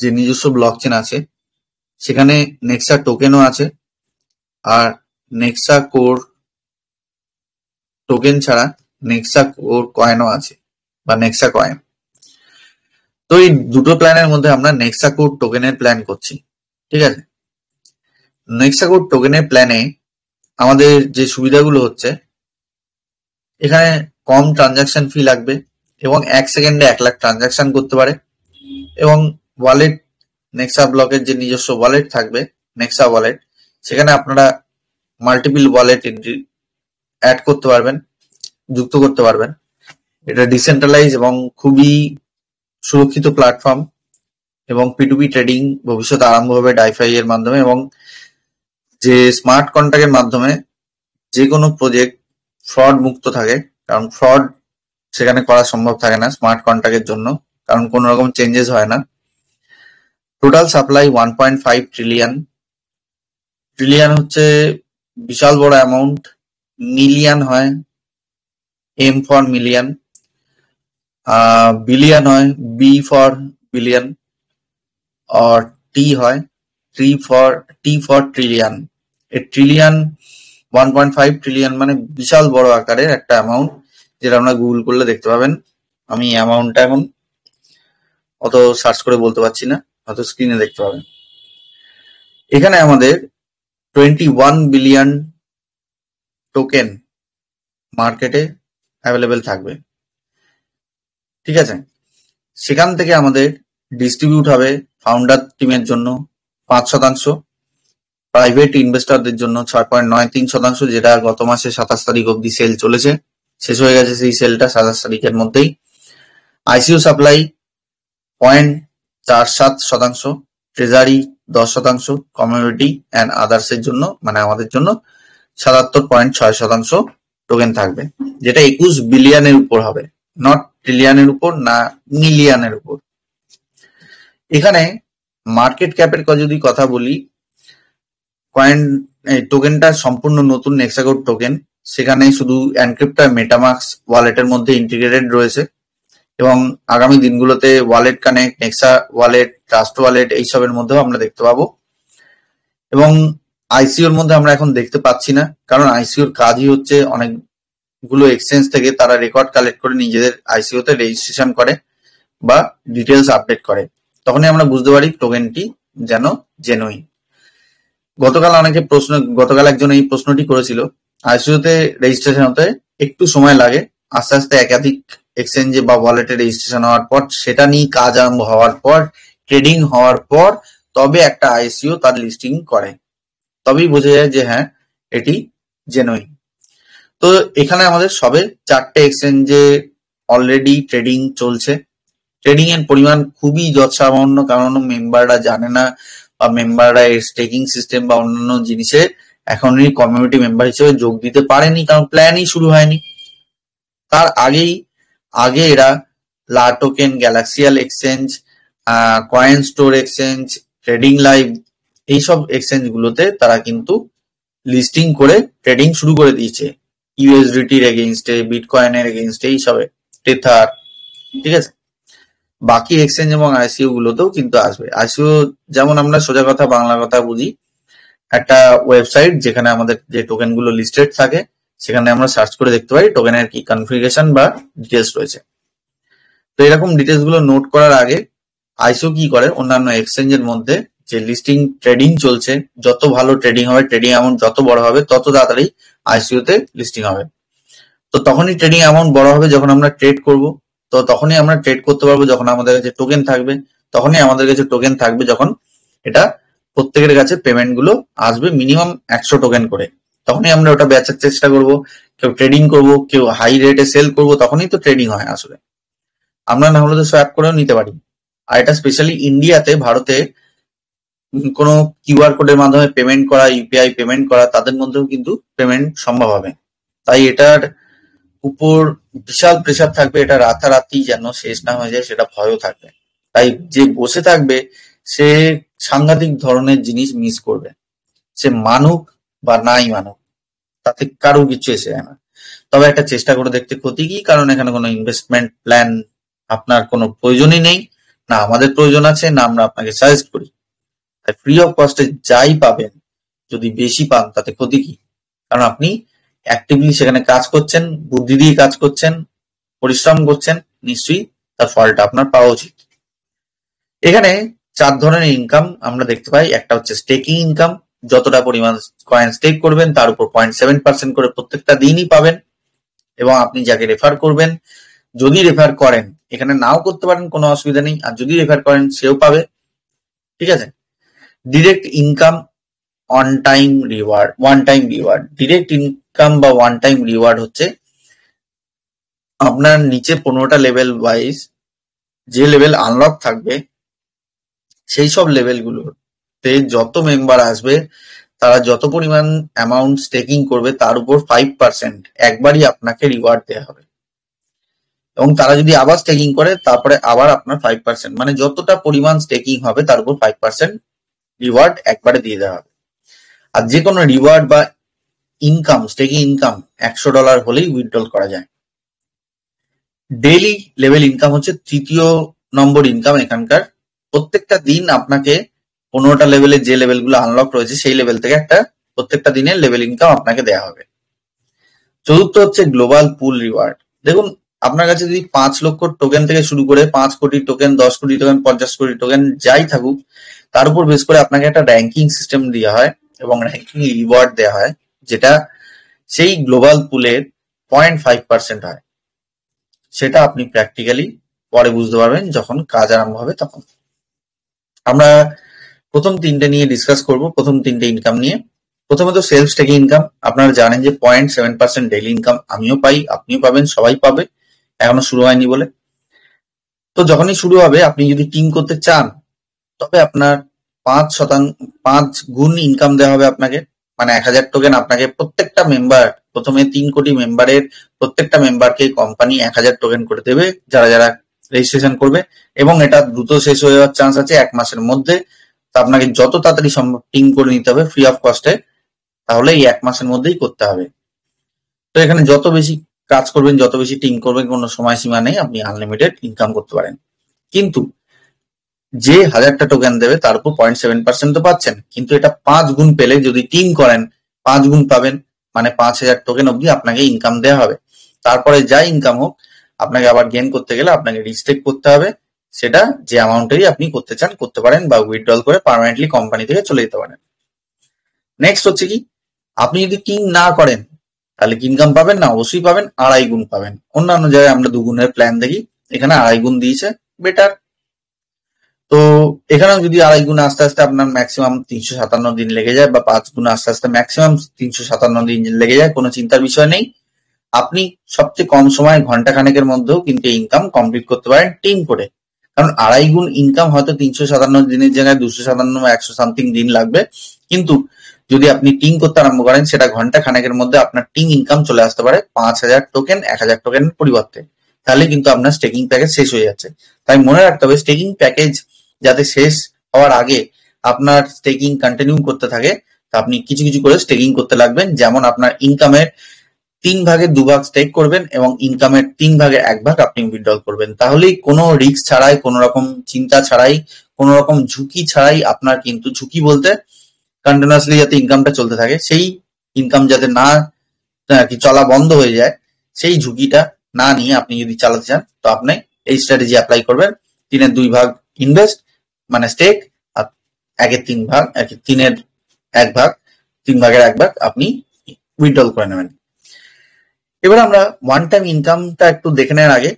যে নিজস্ব block chain আছে সেখানে নেক্সা টোকেনও আছে আর নেক্সা কোর টোকেন ছাড়া নেক্সা কোর কয়েনও আছে বা নেক্সা কয়েন তো এই দুটো প্ল্যানের মধ্যে আমরা নেক্সা কোর টোকেনের প্ল্যান করছি ঠিক আছে নেক্সা কোর টোকেনের প্ল্যানে আমাদের যে সুবিধাগুলো হচ্ছে এখানে কম ট্রানজাকশন ফি লাগবে এবং এক সেকেন্ডে এক লাখ ট্রানজাকশন করতে পারে এবং ওয়ালেট নেক্সা ব্লকের যে নিজস্ব ওয়ালেট থাকবে নেক্সা ওয়ালেট সেখানে আপনারা মাল্টিপল ওয়ালেট এন্ট্রি অ্যাড করতে পারবেন যুক্ত করতে পারবেন এটা ডিসেন্ট্রালাইজ এবং খুবই সুরক্ষিত প্ল্যাটফর্ম এবং পিটুপি ট্রেডিং ভবিষ্যতে আরম্ভ হবে ডাইফাই এর মাধ্যমে এবং যে স্মার্ট কন্ট্রাক্টের মাধ্যমে যে কোনো প্রজেক্ট ফ্রড মুক্ত থাকে কারণ ফ্রড সেখানে করা সম্ভব থাকে না স্মার্ট কন্ট্রাক্টের জন্য কারণ কোনো রকম চেঞ্জেস হয় না total supply one point five trillion trillion হচ্ছে বিশাল বড় অ্যামাউন্ট মিলিয়ন হয় এম ফর মিলিয়ন বিলিয়ন হয় বি ফর বিলিয়ন আর টি হয় ট্রি ফর টি ফর ট্রিলিয়ন এ trillion one point five trillion মানে বিশাল বড় আকারের একটা অ্যামাউন্ট যেটা আপনারা গুগল করলে দেখতে পাবেন আমি অ্যামাউন্টটা এখন অত সার্চ করে বলতে পারছি না হয়তো স্ক্রিনে দেখতে পাবেন এখানে আমাদের টোয়েন্টি ওয়ান বিলিয়ন টোকেন মার্কেটে অ্যাভেলেবেল থাকবে ঠিক আছে সেখান থেকে আমাদের ডিস্ট্রিবিউট হবে ফাউন্ডার টিমের জন্য পাঁচ শতাংশ প্রাইভেট ইনভেস্টরদের জন্য ছয় পয়েন্ট নয় তিন শতাংশ যেটা গত মাসে সাতাশ তারিখ অব্দি সেল চলেছে শেষ হয়ে গেছে সেই সেলটা সাতাশ তারিখের মধ্যেই আইসিইউ সাপ্লাই পয়েন্ট চার সাত শতাংশ ট্রেজারি দশ শতাংশ কমিউনিটি অ্যান্ড আদার্স এর জন্য মানে আমাদের জন্য সাতাত্তর পয়েন্ট ছয় শতাংশ টোকেন থাকবে যেটা একুশ বিলিয়নের উপর হবে নট ট্রিলিয়নের উপর না মিলিয়নের উপর এখানে মার্কেট ক্যাপের যদি কথা বলি কয়েন টোকেনটা সম্পূর্ণ নতুন নেক্সাগোর টোকেন সেখানে শুধু অ্যানক্রিপ্টার আর মেটামাক্স ওয়ালেটের মধ্যে ইন্টিগ্রেটেড রয়েছে এবং আগামী দিনগুলোতে wallet connect Nexa wallet Trust wallet এইসবের মধ্যেও আমরা দেখতে পাবো এবং আইসিওর মধ্যে আমরা এখন দেখতে পাচ্ছি না কারণ আইসিওর কাজই হচ্ছে অনেকগুলো এক্সচেঞ্জ থেকে তারা রেকর্ড কালেক্ট করে নিজেদের আইসিওতে রেজিস্ট্রেশন করে বা ডিটেলস আপডেট করে তখনই আমরা বুঝতে পারি টোকেনটি যেন জেনুইন গতকাল অনেকে প্রশ্ন গতকাল একজন এই প্রশ্নটি করেছিল আইসিওতে রেজিস্ট্রেশন হতে একটু সময় লাগে আস্তে আস্তে একাধিক এক্সচেঞ্জে বা ওয়ালেটে রেজিস্ট্রেশন হওয়ার পর সেটা নিয়ে কাজ আরম্ভ হওয়ার পর ট্রেডিং হওয়ার পর তবে একটা আইসিও তার লিস্টিং করে তবেই বোঝা যায় যে হ্যাঁ এটি জেনুইন তো এখানে আমাদের সবে চারটে এক্সচেঞ্জে অলরেডি ট্রেডিং চলছে ট্রেডিং এর পরিমাণ খুবই যৎসামান্য কারণ মেম্বাররা জানে না বা মেম্বাররা এর স্টেকিং সিস্টেম বা অন্যান্য জিনিসে এখনই কমিউনিটি মেম্বার হিসেবে যোগ দিতে পারেনি কারণ প্ল্যানই শুরু হয়নি তার আগেই আগে এরা লা টোকেন গ্যালাক্সিয়াল exchange coin store exchange trading live এইসব এক্সচেঞ্জ গুলোতে তারা কিন্তু লিস্টিং করে ট্রেডিং শুরু করে দিয়েছে ইউএসডিটির এগেনস্টে বিটকয়েনের এগেনস্টে এইসবে টেথার ঠিক আছে বাকি এক্সচেঞ্জ এবং আইসিও গুলোতেও কিন্তু আসবে আইসিও যেমন আমরা সোজা কথা বাংলা কথা বুঝি একটা ওয়েবসাইট যেখানে আমাদের যে টোকেন গুলো লিস্টেড থাকে সেখানে আমরা সার্চ করে দেখতে পারি টোকেনের কি কনফিগারেশন বা ডিটেলস রয়েছে তো এরকম ডিটেলস গুলো নোট করার আগে আইসো কি করে অন্যান্য এক্সচেঞ্জের মধ্যে যে লিস্টিং ট্রেডিং চলছে যত ভালো ট্রেডিং হবে ট্রেডিং অ্যামাউন্ট যত বড় হবে তত তাড়াতাড়ি আইসিওতে লিস্টিং হবে তো তখনই ট্রেডিং অ্যামাউন্ট বড় হবে যখন আমরা ট্রেড করব তো তখনই আমরা ট্রেড করতে পারবো যখন আমাদের কাছে টোকেন থাকবে তখনই আমাদের কাছে টোকেন থাকবে যখন এটা প্রত্যেকের কাছে পেমেন্ট গুলো আসবে মিনিমাম একশো টোকেন করে তখনই আমরা ওটা বেচার চেষ্টা করব কেউ ট্রেডিং করব কেউ হাই রেটে সেল করব তখনই তো ট্রেডিং হয় আসলে আমরা না হলে তো সোয়াপ করেও নিতে পারি আর এটা স্পেশালি ইন্ডিয়াতে ভারতে কোনো কিউআর কোডের মাধ্যমে পেমেন্ট করা ইউপিআই পেমেন্ট করা তাদের মধ্যেও কিন্তু পেমেন্ট সম্ভব হবে তাই এটার উপর বিশাল প্রেশার থাকবে এটা রাতারাতি যেন শেষ না হয়ে যায় সেটা ভয়ও থাকবে তাই যে বসে থাকবে সে সাংঘাতিক ধরনের জিনিস মিস করবে সে মানুক বা নাই মানো তাতে কারো কিছু এসে যায় না তবে একটা চেষ্টা করে দেখতে ক্ষতি কি কারণ এখানে কোনো ইনভেস্টমেন্ট প্ল্যান আপনার কোনো প্রয়োজনই নেই না আমাদের প্রয়োজন আছে না আমরা আপনাকে সাজেস্ট করি তাই ফ্রি অফ কস্টে যাই পাবেন যদি বেশি পান তাতে ক্ষতি কি কারণ আপনি অ্যাক্টিভলি সেখানে কাজ করছেন বুদ্ধি দিয়ে কাজ করছেন পরিশ্রম করছেন নিশ্চয়ই তার ফলটা আপনার পাওয়া উচিত এখানে চার ধরনের ইনকাম আমরা দেখতে পাই একটা হচ্ছে স্টেকিং ইনকাম যতটা পরিমাণ কয়েন স্টেক করবেন তার উপর পয়েন্ট সেভেন পার্সেন্ট করে প্রত্যেকটা দিনই পাবেন এবং আপনি যাকে রেফার করবেন যদি রেফার করেন এখানে নাও করতে পারেন কোনো অসুবিধা নেই আর যদি রেফার করেন সেও পাবে ঠিক আছে direct income on time reward one time reward direct income বা ওয়ান টাইম রিওয়ার্ড হচ্ছে আপনার নিচে পনেরোটা লেভেল ওয়াইজ যে লেভেল আনলক থাকবে সেই সব লেভেলগুলোর তে যত মেম্বার আসবে তারা যত পরিমাণ অ্যামাউন্ট স্টেকিং করবে তার উপর ফাইভ পার্সেন্ট একবারই আপনাকে রিওয়ার্ড দেওয়া হবে এবং তারা যদি আবার স্টেকিং করে তারপরে আবার আপনার ফাইভ পার্সেন্ট মানে যতটা পরিমাণ স্টেকিং হবে তার উপর ফাইভ পার্সেন্ট রিওয়ার্ড একবারে দিয়ে দেওয়া হবে আর যে কোনো রিওয়ার্ড বা ইনকাম স্টেকিং ইনকাম একশো ডলার হলেই উইথড্রল করা যায় ডেইলি লেভেল ইনকাম হচ্ছে তৃতীয় নম্বর ইনকাম এখানকার প্রত্যেকটা দিন আপনাকে পনেরোটা লেভেলের যে লেভেলগুলো আনলক রয়েছে সেই লেভেল থেকে একটা প্রত্যেকটা দিনের লেভেল ইনকাম আপনাকে দেয়া হবে চতুর্থ হচ্ছে গ্লোবাল পুল রিওয়ার্ড দেখুন আপনার কাছে যদি পাঁচ লক্ষ টোকেন থেকে শুরু করে পাঁচ কোটি টোকেন দশ কোটি টোকেন পঞ্চাশ কোটি টোকেন যাই থাকুক তার উপর বেশ করে আপনাকে একটা র্যাঙ্কিং সিস্টেম দেওয়া হয় এবং র্যাঙ্কিং রিওয়ার্ড দেওয়া হয় যেটা সেই গ্লোবাল পুলের পয়েন্ট ফাইভ পার্সেন্ট হয় সেটা আপনি প্র্যাকটিক্যালি পরে বুঝতে পারবেন যখন কাজ আরম্ভ হবে তখন আমরা প্রথম তিনটে নিয়ে ডিসকাস করব প্রথম তিনটে ইনকাম নিয়ে প্রথমত সেলস থেকে ইনকাম আপনারা জানেন যে point seven percent daily income আমিও পাই আপনিও পাবেন সবাই পাবে এখনো শুরু হয়নি বলে তো যখনই শুরু হবে আপনি যদি টিম করতে চান তবে আপনার পাঁচ শতাংশ পাঁচ গুণ ইনকাম দেওয়া হবে আপনাকে মানে এক হাজার টোকেন আপনাকে প্রত্যেকটা মেম্বার প্রথমে তিন কোটি মেম্বারের প্রত্যেকটা মেম্বারকে কোম্পানি এক হাজার টোকেন করে দেবে যারা যারা রেজিস্ট্রেশন করবে এবং এটা দ্রুত শেষ হয়ে যাওয়ার চান্স আছে এক মাসের মধ্যে তো আপনাকে যত তাড়াতাড়ি সম্ভব টিম করে নিতে হবে ফ্রি অফ কস্টে তাহলে এই এক মাসের মধ্যেই করতে হবে তো এখানে যত বেশি কাজ করবেন যত বেশি টিম করবেন কোনো সময়সীমা নেই আপনি আনলিমিটেড ইনকাম করতে পারেন কিন্তু যে হাজারটা টোকেন দেবে তার উপর পয়েন্ট সেভেন পার্সেন্ট তো পাচ্ছেন কিন্তু এটা পাঁচ গুণ পেলে যদি টিম করেন পাঁচ গুণ পাবেন মানে পাঁচ হাজার টোকেন অবধি আপনাকে ইনকাম দেওয়া হবে তারপরে যা ইনকাম হোক আপনাকে আবার গেন করতে গেলে আপনাকে রিস্টেক করতে হবে সেটা যে অ্যামাউন্টেরই আপনি করতে চান করতে পারেন বা উইথড্রল করে পারমানেন্টলি কোম্পানি থেকে চলে যেতে পারেন নেক্সট হচ্ছে কি আপনি যদি কিং না করেন তাহলে কি ইনকাম পাবেন না অবশ্যই পাবেন আড়াই গুণ পাবেন অন্যান্য জায়গায় আমরা দুগুণের প্ল্যান দেখি এখানে আড়াই গুণ দিয়েছে বেটার তো এখানেও যদি আড়াই গুণ আস্তে আস্তে আপনার ম্যাক্সিমাম তিনশো সাতান্ন দিন লেগে যায় বা পাঁচ গুণ আস্তে আস্তে ম্যাক্সিমাম তিনশো সাতান্ন দিন লেগে যায় কোনো চিন্তার বিষয় নেই আপনি সবচেয়ে কম সময়ে ঘন্টা খানেকের মধ্যেও কিন্তু ইনকাম কমপ্লিট করতে পারেন টিম করে কারণ আড়াই গুণ ইনকাম হয়তো তিনশো সাতান্ন দিনের জায়গায় দুশো সাতান্ন একশো সামথিং দিন লাগবে কিন্তু যদি আপনি টিং করতে আরম্ভ করেন সেটা ঘন্টা খানেকের মধ্যে আপনার টিং ইনকাম চলে আসতে পারে পাঁচ হাজার টোকেন এক হাজার টোকেন পরিবর্তে তাহলে কিন্তু আপনার স্টেকিং প্যাকেজ শেষ হয়ে যাচ্ছে তাই মনে রাখতে হবে স্টেকিং প্যাকেজ যাতে শেষ হওয়ার আগে আপনার স্টেকিং কন্টিনিউ করতে থাকে তা আপনি কিছু কিছু করে স্টেকিং করতে লাগবেন যেমন আপনার ইনকামের তিন দু দুভাগ স্টেক করবেন এবং ইনকামের তিন ভাগের এক ভাগ আপনি উইথড্রল করবেন তাহলেই কোনো রিস্ক ছাড়াই কোনো রকম চিন্তা ছাড়াই কোনো রকম ঝুঁকি ছাড়াই আপনার কিন্তু ঝুঁকি বলতে কন্টিনিউয়াসলি যাতে ইনকামটা চলতে থাকে সেই ইনকাম যাতে না কি চলা বন্ধ হয়ে যায় সেই ঝুঁকিটা না নিয়ে আপনি যদি চালাতে চান তো আপনি এই স্ট্র্যাটেজি অ্যাপ্লাই করবেন তিনের দুই ভাগ ইনভেস্ট মানে স্টেক আর একের তিন ভাগ একের তিনের এক ভাগ তিন ভাগের এক ভাগ আপনি উইথড্রল করে নেবেন এবার আমরা ওয়ান টাইম ইনকামটা একটু দেখে নেওয়ার আগে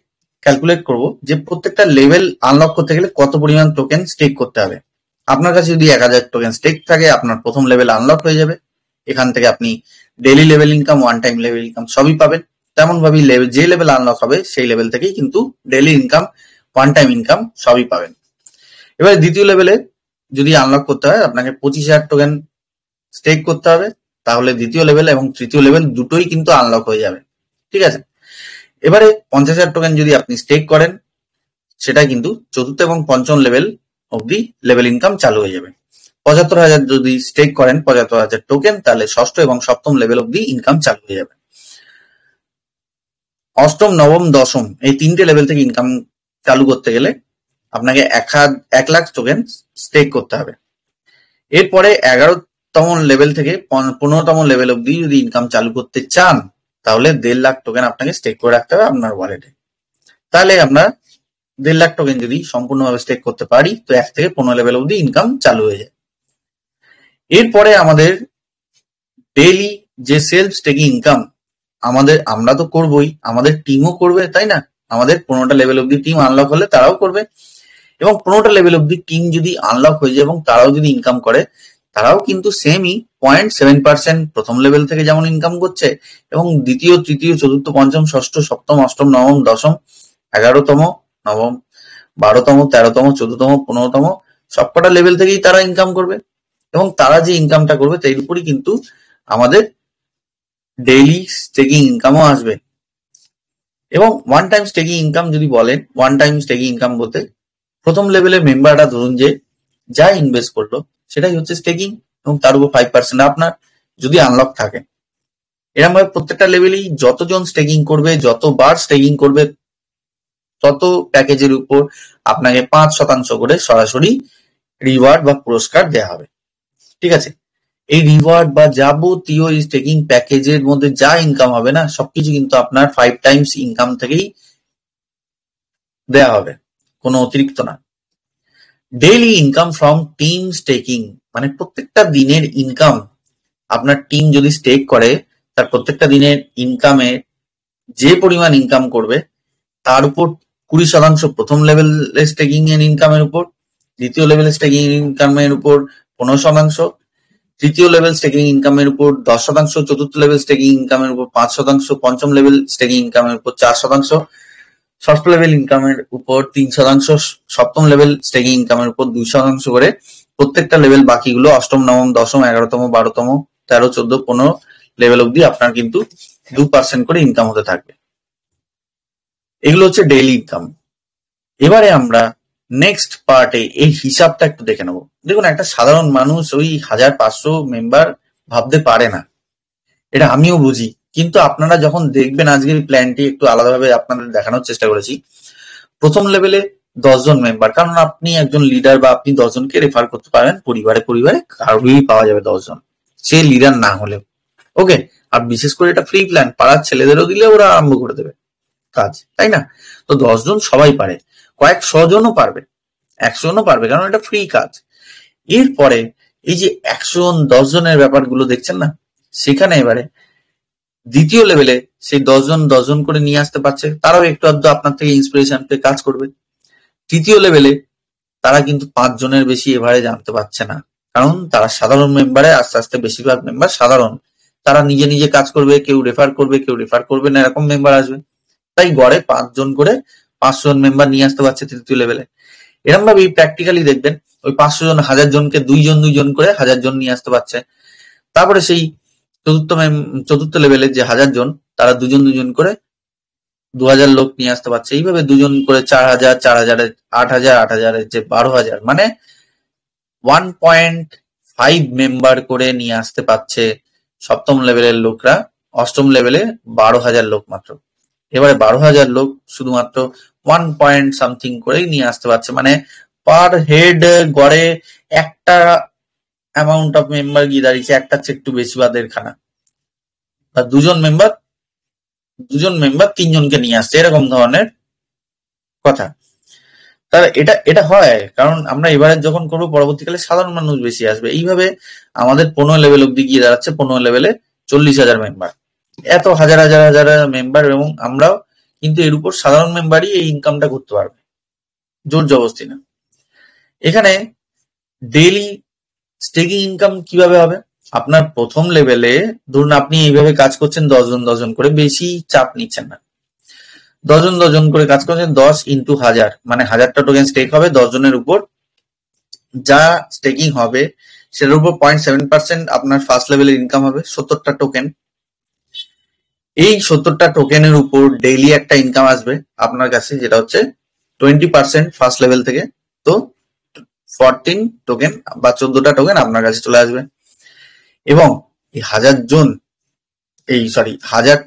ক্যালকুলেট করব যে প্রত্যেকটা লেভেল আনলক করতে গেলে কত পরিমাণ টোকেন স্টেক করতে হবে আপনার কাছে যদি এক হাজার টোকেন স্টেক থাকে আপনার প্রথম লেভেল আনলক হয়ে যাবে এখান থেকে আপনি daily level income one time level income সবই পাবেন তেমন ভাবেই যে লেভেল আনলক হবে সেই লেভেল থেকেই কিন্তু daily income one time income সবই পাবেন এবার দ্বিতীয় লেভেলে যদি আনলক করতে হয় আপনাকে পঁচিশ হাজার টোকেন স্টেক করতে হবে তাহলে দ্বিতীয় লেভেল এবং তৃতীয় লেভেল দুটোই কিন্তু আনলক হয়ে যাবে ঠিক আছে এবারে পঞ্চাশ হাজার টোকেন যদি আপনি স্টেক করেন সেটা কিন্তু চতুর্থ এবং পঞ্চম লেভেল অবধি লেভেল ইনকাম চালু হয়ে যাবে পঁচাত্তর হাজার যদি স্টেক করেন পঁচাত্তর হাজার টোকেন তাহলে ষষ্ঠ এবং সপ্তম লেভেল অবধি ইনকাম চালু হয়ে যাবে অষ্টম নবম দশম এই তিনটে লেভেল থেকে ইনকাম চালু করতে গেলে আপনাকে এক লাখ টোকেন স্টেক করতে হবে এরপরে এগারোতম লেভেল থেকে পনেরোতম লেভেল অব্দি যদি ইনকাম চালু করতে চান তাহলে দেড় লাখ টোকেন আপনাকে স্টেক করে রাখতে হবে আপনার ওয়ালেটে তাহলে আপনার দেড় লাখ টোকেন যদি সম্পূর্ণভাবে স্টেক করতে পারি তো এক থেকে পনেরো লেভেল অব্দি ইনকাম চালু হয়ে যায় এরপরে আমাদের ডেলি যে সেলফ স্টেকিং ইনকাম আমাদের আমরা তো করবই আমাদের টিমও করবে তাই না আমাদের পনেরোটা লেভেল অব্দি টিম আনলক হলে তারাও করবে এবং পনেরোটা লেভেল অব্দি টিম যদি আনলক হয়ে যায় এবং তারাও যদি ইনকাম করে তারাও কিন্তু সেমই পয়েন্ট সেভেন পার্সেন্ট প্রথম লেভেল থেকে যেমন ইনকাম করছে এবং দ্বিতীয় তৃতীয় চতুর্থ পঞ্চম ষষ্ঠ সপ্তম অষ্টম নবম দশম এগারোতম নবম বারোতম তেরোতম চোদ্দতম পনেরোতম সবকটা লেভেল থেকেই তারা ইনকাম করবে এবং তারা যে ইনকামটা করবে তাই উপরই কিন্তু আমাদের ডেইলি স্টেকিং ইনকামও আসবে এবং ওয়ান টাইম স্টেকিং ইনকাম যদি বলেন ওয়ান টাইম স্টেকিং ইনকাম বলতে প্রথম লেভেলের মেম্বাররা ধরুন যে যা ইনভেস্ট করলো সেটাই হচ্ছে স্টেকিং এবং তার উপর ফাইভ পার্সেন্ট আপনার যদি আনলক থাকে এরকম ভাবে প্রত্যেকটা লেভেলেই যতজন স্টেকিং করবে যতবার স্টেকিং করবে তত প্যাকেজের উপর আপনাকে পাঁচ শতাংশ করে সরাসরি রিওয়ার্ড বা পুরস্কার দেওয়া হবে ঠিক আছে এই রিওয়ার্ড বা যাবতীয় এই স্টেকিং প্যাকেজের মধ্যে যা ইনকাম হবে না সবকিছু কিন্তু আপনার ফাইভ টাইমস ইনকাম থেকেই দেয়া হবে কোনো অতিরিক্ত না daily income from team staking মানে প্রত্যেকটা দিনের ইনকাম আপনার টিম যদি স্টেক করে তার প্রত্যেকটা দিনের ইনকামে যে পরিমাণ ইনকাম করবে তার উপর কুড়ি শতাংশ প্রথম লেভেল স্টেকিং এর ইনকামের উপর দ্বিতীয় লেভেল স্টেকিং ইনকামের উপর পনেরো শতাংশ তৃতীয় লেভেল স্টেকিং ইনকামের উপর দশ শতাংশ চতুর্থ লেভেল স্টেকিং ইনকামের উপর পাঁচ শতাংশ পঞ্চম লেভেল স্টেকিং ইনকামের উপর চার শতাংশ ষষ্ঠ লেভেল ইনকামের উপর তিন শতাংশ সপ্তম লেভেল স্টেকিং ইনকামের উপর দুই শতাংশ করে প্রত্যেকটা লেভেল বাকিগুলো অষ্টম নবম দশম এগারোতম বারোতম তেরো চোদ্দ পনেরো লেভেল অব্দি আপনার কিন্তু দু পার্সেন্ট করে ইনকাম হতে থাকবে এগুলো হচ্ছে ডেইলি ইনকাম এবারে আমরা নেক্সট পার্টে এই হিসাবটা একটু দেখে নেবো দেখুন একটা সাধারণ মানুষ ওই হাজার পাঁচশো মেম্বার ভাবতে পারে না এটা আমিও বুঝি কিন্তু আপনারা যখন দেখবেন আজকের প্ল্যানটি একটু আলাদাভাবে আপনাদের দেখানোর চেষ্টা করেছি প্রথম লেভেলে দশজন মেম্বার কারণ আপনি একজন লিডার বা আপনি দশজনকে রেফার করতে পারেন পরিবারে পরিবারে কারোরই পাওয়া যাবে দশজন সে লিডার না হলেও ওকে আর বিশেষ করে এটা ফ্রি প্ল্যান পাড়ার ছেলেদেরও দিলে ওরা আরম্ভ করে দেবে কাজ তাই না তো দশজন সবাই পারে কয়েক জনও পারবে একশো জনও পারবে কারণ এটা ফ্রি কাজ এরপরে এই যে একশো জন দশ জনের ব্যাপারগুলো দেখছেন না সেখানে এবারে দ্বিতীয় লেভেলে সেই দশজন দশজন করে নিয়ে আসতে পারছে তারাও একটু আধটু আপনার থেকে ইন্সপিরেশন পেয়ে কাজ করবে তৃতীয় লেভেলে তারা কিন্তু পাঁচজনের বেশি এভারে জানতে পারছে না কারণ তারা সাধারণ মেম্বারে আস্তে আস্তে বেশিরভাগ মেম্বার সাধারণ তারা নিজে নিজে কাজ করবে কেউ রেফার করবে কেউ রেফার করবে না এরকম মেম্বার আসবে তাই গড়ে পাঁচজন করে পাঁচশো জন মেম্বার নিয়ে আসতে পারছে তৃতীয় লেভেলে এরকম ভাবে প্র্যাকটিক্যালি দেখবেন ওই পাঁচশো জন হাজার জনকে দুইজন দুইজন করে হাজার জন নিয়ে আসতে পারছে তারপরে সেই চতুর্থ চতুর্থ লেভেলের যে হাজার জন তারা দুজন দুজন করে দু হাজার লোক নিয়ে আসতে পারছে এইভাবে দুজন করে চার হাজার চার হাজারের আট হাজার আট হাজারের যে বারো হাজার মানে ওয়ান পয়েন্ট ফাইভ মেম্বার করে নিয়ে আসতে পারছে সপ্তম লেভেলের লোকরা অষ্টম লেভেলে বারো হাজার লোক মাত্র এবারে বারো হাজার লোক শুধুমাত্র ওয়ান পয়েন্ট সামথিং করেই নিয়ে আসতে পারছে মানে পার হেড গড়ে একটা অ্যামাউন্ট অফ মেম্বার গিয়ে দাঁড়িয়েছে একটা চেয়ে একটু বেশি বা দেড়খানা বা দুজন মেম্বার দুজন মেম্বার তিনজনকে নিয়ে আসছে এরকম ধরনের কথা তার এটা এটা হয় কারণ আমরা এবারে যখন করবো পরবর্তীকালে সাধারণ মানুষ বেশি আসবে এইভাবে আমাদের পনেরো লেভেল অব্দি গিয়ে দাঁড়াচ্ছে পনেরো লেভেলে চল্লিশ হাজার মেম্বার এত হাজার হাজার হাজার মেম্বার এবং আমরাও কিন্তু এর উপর সাধারণ মেম্বারই এই ইনকামটা করতে পারবে জোর জবস্তি না এখানে ডেইলি স্টেকিং ইনকাম কিভাবে হবে আপনার প্রথম লেভেলে ধরুন আপনি এইভাবে কাজ করছেন দশজন দশজন করে বেশি চাপ নিচ্ছেন না দশজন দশজন করে কাজ করছেন দশ ইন্টু হাজার মানে হাজারটা টোকেন স্টেক হবে দশজনের উপর যা স্টেকিং হবে সেটার উপর পয়েন্ট সেভেন পার্সেন্ট আপনার ফার্স্ট লেভেলের ইনকাম হবে সত্তরটা টোকেন এই সত্তরটা টোকেনের উপর ডেইলি একটা ইনকাম আসবে আপনার কাছে যেটা হচ্ছে টোয়েন্টি পার্সেন্ট ফার্স্ট লেভেল থেকে তো ফরটিন টোকেন বা চোদ্দটা টোকেন আপনার কাছে চলে আসবে এবং এই হাজার জন এই সরি হাজার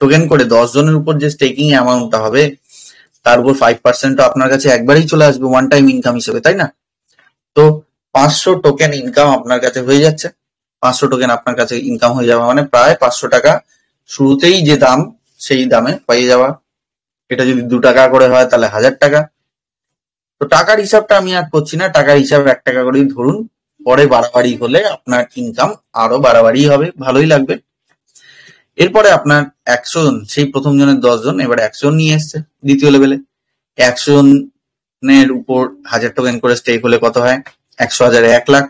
টোকেন করে দশ জনের উপর যে স্টেকিং অ্যামাউন্টটা হবে তার উপর ফাইভ পার্সেন্ট আপনার কাছে একবারই চলে আসবে ওয়ান টাইম ইনকাম হিসেবে তাই না তো পাঁচশো টোকেন ইনকাম আপনার কাছে হয়ে যাচ্ছে পাঁচশো টোকেন আপনার কাছে ইনকাম হয়ে যাওয়া মানে প্রায় পাঁচশো টাকা শুরুতেই যে দাম সেই দামে পাইয়ে যাওয়া এটা যদি দু টাকা করে হয় তাহলে হাজার টাকা তো টাকার হিসাবটা আমি আর করছি না টাকার হিসাব এক টাকা করেই ধরুন পরে বাড়াবাড়ি হলে আপনার ইনকাম আরো বাড়াবাড়ি হবে ভালোই লাগবে এরপরে আপনার একশো জন সেই প্রথম জনের দশ জন এবার একশো জন নিয়ে এসছে দ্বিতীয় লেভেলে একশো জনের উপর হাজার টোকেন করে স্টেক হলে কত হয় একশো হাজারে এক লাখ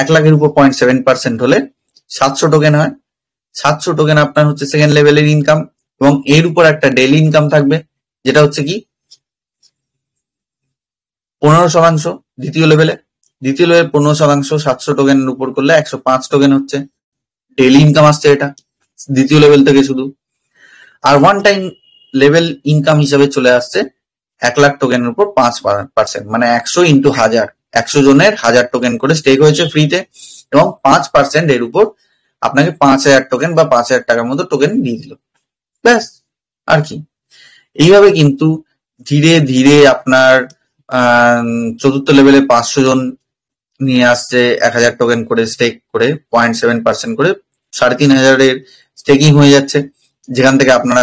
এক লাখের উপর পয়েন্ট সেভেন পার্সেন্ট হলে সাতশো টোকেন হয় সাতশো টোকেন আপনার হচ্ছে সেকেন্ড লেভেলের ইনকাম এবং এর উপর একটা ডেলি ইনকাম থাকবে যেটা হচ্ছে কি পনেরো শতাংশ দ্বিতীয় লেভেলে দ্বিতীয় লেভেল পনেরো শতাংশ সাতশো টোকেনের উপর করলে একশো পাঁচ টোকেন হচ্ছে ডেলি ইনকাম আসছে এটা দ্বিতীয় লেভেল থেকে শুধু আর ওয়ান টাইম লেভেল ইনকাম হিসাবে চলে আসছে এক লাখ টোকেনের উপর পাঁচ পার্সেন্ট মানে একশো ইন্টু হাজার একশো জনের হাজার টোকেন করে স্টেক হয়েছে ফ্রিতে এবং পাঁচ পার্সেন্ট এর উপর আপনাকে পাঁচ হাজার টোকেন বা পাঁচ হাজার টাকার মতো টোকেন দিয়ে দিল ব্যাস আর কি এইভাবে কিন্তু ধীরে ধীরে আপনার চতুর্থ লেভেলে পাঁচশো জন নিয়ে আসছে এক হাজার টোকেন করে স্টেক করে পয়েন্ট সেভেন পার্সেন্ট করে সাড়ে তিন হাজারের স্টেকিং হয়ে যাচ্ছে যেখান থেকে আপনারা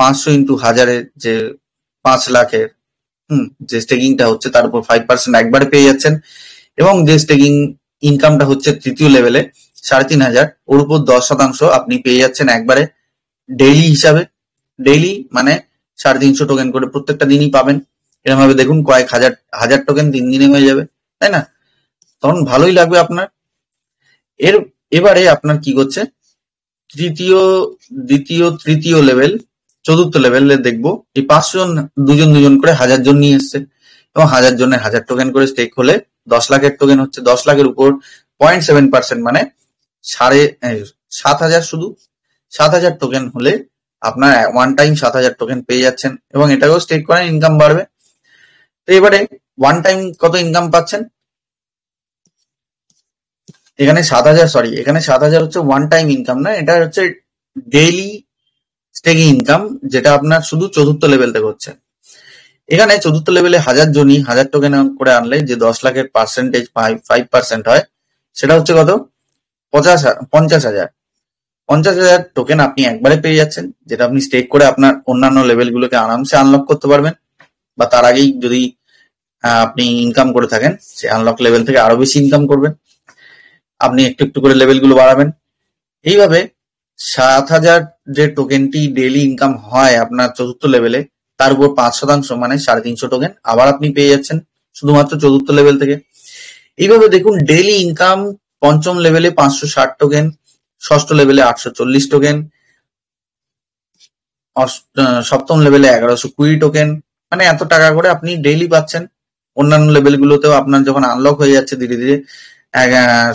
পাঁচশো ইন্টু হাজারের যে পাঁচ লাখের হুম যে স্টেকিংটা হচ্ছে তার উপর ফাইভ পার্সেন্ট একবারে পেয়ে যাচ্ছেন এবং যে স্টেকিং ইনকামটা হচ্ছে তৃতীয় লেভেলে সাড়ে তিন হাজার ওর উপর দশ শতাংশ আপনি পেয়ে যাচ্ছেন একবারে ডেইলি হিসাবে ডেইলি মানে সাড়ে তিনশো টোকেন করে প্রত্যেকটা দিনই পাবেন এরকম ভাবে দেখুন কয়েক হাজার হাজার টোকেন তিন দিনে হয়ে যাবে তাই না তখন ভালোই লাগবে আপনার এর এবারে আপনার কি করছে তৃতীয় দ্বিতীয় তৃতীয় লেভেল চতুর্থ লেভেল দেখবো এই পাঁচজন দুজন দুজন করে হাজার জন নিয়ে এসছে এবং হাজার জনের হাজার টোকেন করে স্টেক হলে দশ লাখের টোকেন হচ্ছে দশ লাখের উপর পয়েন্ট সেভেন পার্সেন্ট মানে সাড়ে সাত হাজার শুধু সাত হাজার টোকেন হলে আপনার ওয়ান টাইম সাত হাজার টোকেন পেয়ে যাচ্ছেন এবং এটাকেও স্টেক করেন ইনকাম বাড়বে তো এবারে ওয়ান টাইম কত ইনকাম পাচ্ছেন এখানে সাত হাজার সরি এখানে সাত হাজার হচ্ছে ওয়ান টাইম ইনকাম না এটা হচ্ছে ডেইলি স্টেকিং ইনকাম যেটা আপনার শুধু চতুর্থ লেভেল থেকে হচ্ছে এখানে চতুর্থ লেভেলে হাজার জনই হাজার টোকেন করে আনলে যে দশ লাখের পার্সেন্টেজ ফাইভ পার্সেন্ট হয় সেটা হচ্ছে কত পঞ্চাশ পঞ্চাশ হাজার পঞ্চাশ হাজার টোকেন আপনি একবারে পেয়ে যাচ্ছেন যেটা আপনি স্টেক করে আপনার অন্যান্য লেভেলগুলোকে আরামসে আনলক করতে পারবেন বা তার আগেই যদি আপনি ইনকাম করে থাকেন সে আনলক লেভেল থেকে আরো বেশি ইনকাম করবেন আপনি একটু একটু করে লেভেলগুলো বাড়াবেন এইভাবে সাত হাজার যে টোকেনটি ডেলি ইনকাম হয় আপনার চতুর্থ লেভেলে তার উপর পাঁচ শতাংশ মানে সাড়ে তিনশো টোকেন আবার আপনি পেয়ে যাচ্ছেন শুধুমাত্র চতুর্থ লেভেল থেকে এইভাবে দেখুন ডেলি ইনকাম পঞ্চম লেভেলে পাঁচশো ষাট টোকেন ষষ্ঠ লেভেলে আটশো চল্লিশ টোকেন সপ্তম লেভেলে এগারোশো কুড়ি টোকেন মানে এত টাকা করে আপনি ডেইলি পাচ্ছেন অন্যান্য লেভেলগুলোতেও আপনার যখন আনলক হয়ে যাচ্ছে ধীরে ধীরে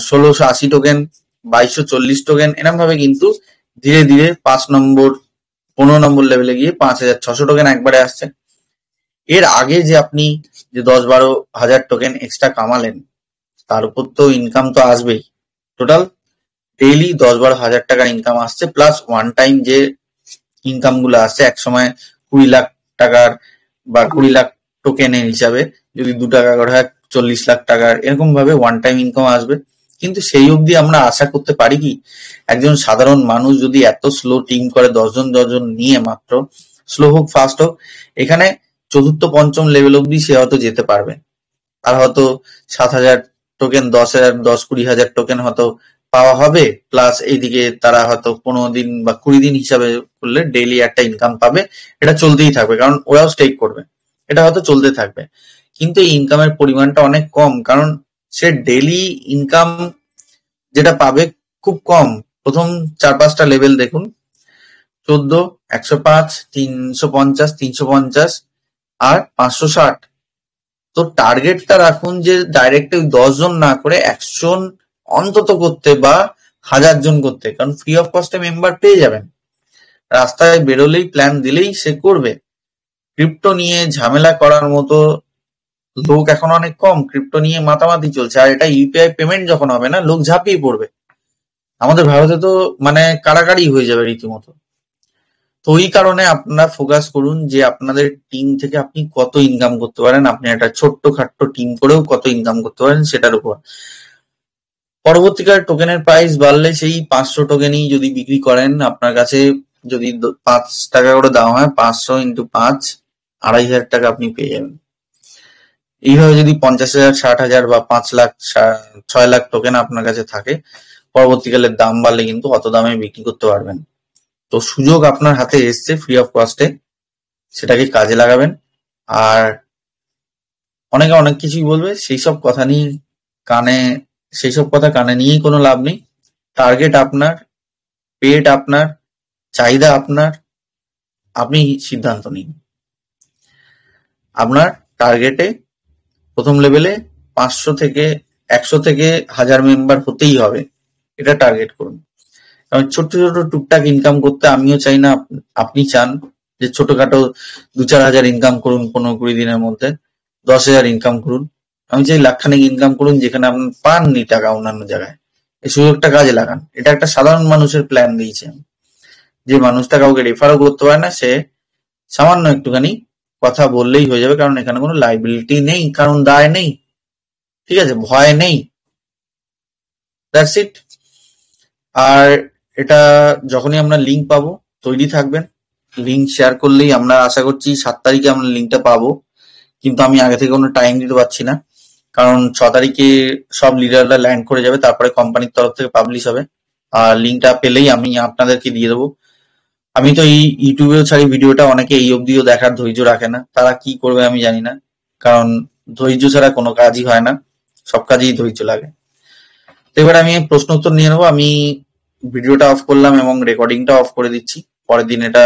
ষোলোশো আশি টোকেন বাইশশো চল্লিশ টোকেন এরকম ভাবে কিন্তু ধীরে ধীরে পাঁচ নম্বর পনেরো নম্বর লেভেলে গিয়ে পাঁচ হাজার ছশো টোকেন একবারে আসছে এর আগে যে আপনি যে দশ বারো হাজার টোকেন এক্সট্রা কামালেন তার উপর তো ইনকাম তো আসবেই টোটাল ডেইলি দশ বারো হাজার টাকার ইনকাম আসছে প্লাস ওয়ান টাইম যে ইনকাম গুলো আসছে এক সময় কুড়ি লাখ টাকার বা কুড়ি লাখ টোকেনের হিসাবে যদি দু টাকা করে হয় চল্লিশ লাখ টাকার এরকম ভাবে ওয়ান টাইম ইনকাম আসবে কিন্তু সেই অবধি আমরা আশা করতে পারি কি একজন সাধারণ মানুষ যদি এত স্লো টিম করে দশজন দশজন নিয়ে মাত্র স্লো হোক ফাস্ট হোক এখানে চতুর্থ পঞ্চম লেভেল অব্দি সে হয়তো যেতে পারবে আর হয়তো সাত হাজার টোকেন দশ হাজার দশ কুড়ি হাজার টোকেন হয়তো পাওয়া হবে প্লাস এইদিকে তারা হয়তো পনেরো দিন বা কুড়ি দিন হিসাবে করলে ডেইলি একটা ইনকাম পাবে এটা চলতেই থাকবে কারণ ওরাও স্টেক করবে এটা হয়তো চলতে থাকবে কিন্তু এই ইনকামের পরিমাণটা অনেক কম কারণ সে ডেইলি ইনকাম যেটা পাবে খুব কম প্রথম চার পাঁচটা লেভেল দেখুন চোদ্দ একশো পাঁচ তিনশো পঞ্চাশ তিনশো পঞ্চাশ আর পাঁচশো ষাট তো টার্গেটটা রাখুন যে ডাইরেক্ট ওই দশজন না করে একশো অন্তত করতে বা হাজার জন করতে কারণ ফ্রি অফ কস্টে মেম্বার পেয়ে যাবেন রাস্তায় বেরোলেই প্ল্যান দিলেই সে করবে ক্রিপ্টো নিয়ে ঝামেলা করার মতো লোক এখন অনেক কম ক্রিপ্টো নিয়ে মাতামাতি চলছে আর এটা ইউপিআই পেমেন্ট যখন হবে না লোক ঝাঁপিয়ে পড়বে আমাদের ভারতে তো মানে কারাকারি হয়ে যাবে রীতিমতো তো ওই কারণে আপনারা ফোকাস করুন যে আপনাদের টিম থেকে আপনি কত ইনকাম করতে পারেন আপনি একটা ছোট্ট খাট্ট টিম করেও কত ইনকাম করতে পারেন সেটার উপর পরবর্তীকালে টোকেনের প্রাইস বাড়লে সেই পাঁচশো টোকেনই যদি বিক্রি করেন আপনার কাছে যদি পাঁচ টাকা করে দেওয়া হয় পাঁচশো ইন্টু পাঁচ আড়াই হাজার টাকা আপনি পেয়ে যাবেন এইভাবে যদি পঞ্চাশ হাজার ষাট হাজার বা পাঁচ লাখ ছয় লাখ টোকেন আপনার কাছে থাকে পরবর্তীকালে দাম বাড়লে কিন্তু অত দামে বিক্রি করতে পারবেন তো সুযোগ আপনার হাতে এসছে ফ্রি অফ কস্টে সেটাকে কাজে লাগাবেন আর অনেকে অনেক কিছুই বলবে সেই সব কথা নিয়ে কানে সেসব কথা কানে নিয়েই কোনো লাভ নেই টার্গেট আপনার পেট আপনার চাহিদা আপনার আপনি সিদ্ধান্ত নিন আপনার টার্গেটে প্রথম লেভেলে পাঁচশো থেকে একশো থেকে হাজার মেম্বার হতেই হবে এটা টার্গেট করুন কারণ ছোট্ট ছোট টুকটাক ইনকাম করতে আমিও চাই না আপনি চান যে ছোটখাটো দু চার হাজার ইনকাম করুন পনেরো কুড়ি দিনের মধ্যে দশ হাজার ইনকাম করুন আমি চাই লাখখানিক ইনকাম করুন যেখানে আপনি পাননি টাকা অন্যান্য জায়গায় এই সুযোগটা কাজে লাগান এটা একটা সাধারণ মানুষের প্ল্যান দিয়েছে যে মানুষটা কাউকে রেফারও করতে পারে না সে সামান্য একটুখানি কথা বললেই হয়ে যাবে কারণ এখানে কোনো লাইবিলিটি নেই কারণ দায় নেই ঠিক আছে ভয় নেই ইট আর এটা যখনই আমরা লিঙ্ক পাবো তৈরি থাকবেন লিঙ্ক শেয়ার করলেই আমরা আশা করছি সাত তারিখে আমরা লিঙ্কটা পাবো কিন্তু আমি আগে থেকে কোনো টাইম দিতে পারছি না কারণ ছ তারিখে সব লিডাররা ল্যান্ড করে যাবে তারপরে কোম্পানির তরফ থেকে পাবলিশ হবে আর লিঙ্কটা পেলেই আমি আপনাদেরকে দিয়ে দেবো আমি তো এই ইউটিউবেও ছাড়ি ভিডিওটা অনেকে এই অবধিও দেখার ধৈর্য রাখে না তারা কি করবে আমি জানি না কারণ ধৈর্য ছাড়া কোনো কাজই হয় না সব কাজেই ধৈর্য লাগে তো এবার আমি প্রশ্ন উত্তর নিয়ে নেবো আমি ভিডিওটা অফ করলাম এবং রেকর্ডিংটা অফ করে দিচ্ছি পরের দিন এটা